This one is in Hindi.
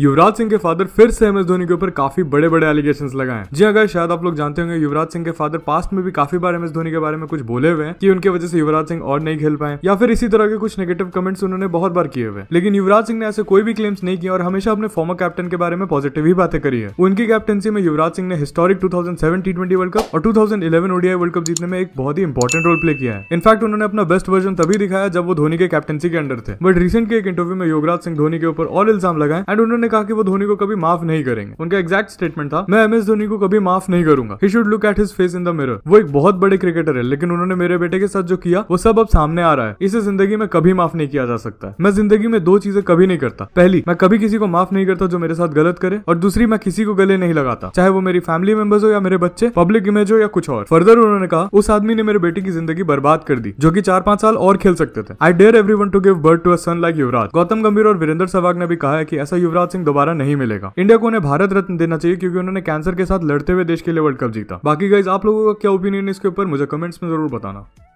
युवराज सिंह के फादर फिर से एम एस धोनी के ऊपर काफी बड़े बड़े एलिगेशन लगाए जी हाँ, अगर शायद आप लोग जानते होंगे युवराज सिंह के फादर पास्ट में भी काफी बार एम एस धोनी के बारे में कुछ बोले हुए हैं कि उनकी वजह से युवराज सिंह और नहीं खेल पाए या फिर इसी तरह के कुछ नेगेटिव कमेंट्स उन्होंने बहुत बार किए हुए लेकिन युवराज सिंह ने ऐसे कोई भी क्लेम्स नहीं किया और हमेशा अपने फॉर्मर कैप्टन के बारे में पॉजिटिव ही बातें करी है उनकी कैप्टनसी में युवराज सिंह ने historic two T twenty world cup और two thousand eleven world cup जीतने में एक बहुत ही इंपॉर्टेंट रोल प्ले किया है इनफैक्ट उन्होंने अपना बेस्ट वर्जन तभी दिखाया जब वो धोनी के कैप्टनसी के अंडर थे बट रिसेंट के एक इंटरव्यू में युवराज सिंह धोनी के ऊपर और इल्जाम लगाए एंड उन्होंने ने कहा कि वो धोनी को कभी माफ नहीं करेंगे उनका एग्जैक्ट स्टेटमेंट था मैं एम एस धोनी को कभी माफ नहीं करूंगा he should look at his face in the mirror वो एक बहुत बड़े क्रिकेटर है लेकिन उन्होंने मेरे बेटे के साथ जो किया वो सब अब सामने आ रहा है इसे जिंदगी में कभी माफ नहीं किया जा सकता है मैं जिंदगी में दो चीजें कभी नहीं करता पहली मैं कभी किसी को माफ नहीं करता जो मेरे साथ गलत करे और दूसरी मैं किसी को गले नहीं लगाता चाहे वो मेरी फैमिली मेंबर्स हो या मेरे बच्चे पब्लिक इमेज हो या कुछ और फर्दर उन्होंने कहा उस आदमी ने मेरे बेटे की जिंदगी बर्बाद कर दी जो की चार पांच साल और खेल सकते थे I dare every one to give birth to a son like Yuvraj Gautam Gambhir और वीरेंद्र सहवाग ने भी कहा है कि ऐसा युवराज सिंह दोबारा नहीं मिलेगा इंडिया को उन्हें भारत रत्न देना चाहिए क्योंकि उन्होंने कैंसर के साथ लड़ते हुए देश के लिए वर्ल्ड कप जीता बाकी गाइज आप लोगों का क्या ओपिनियन इसके ऊपर मुझे कमेंट्स में जरूर बताना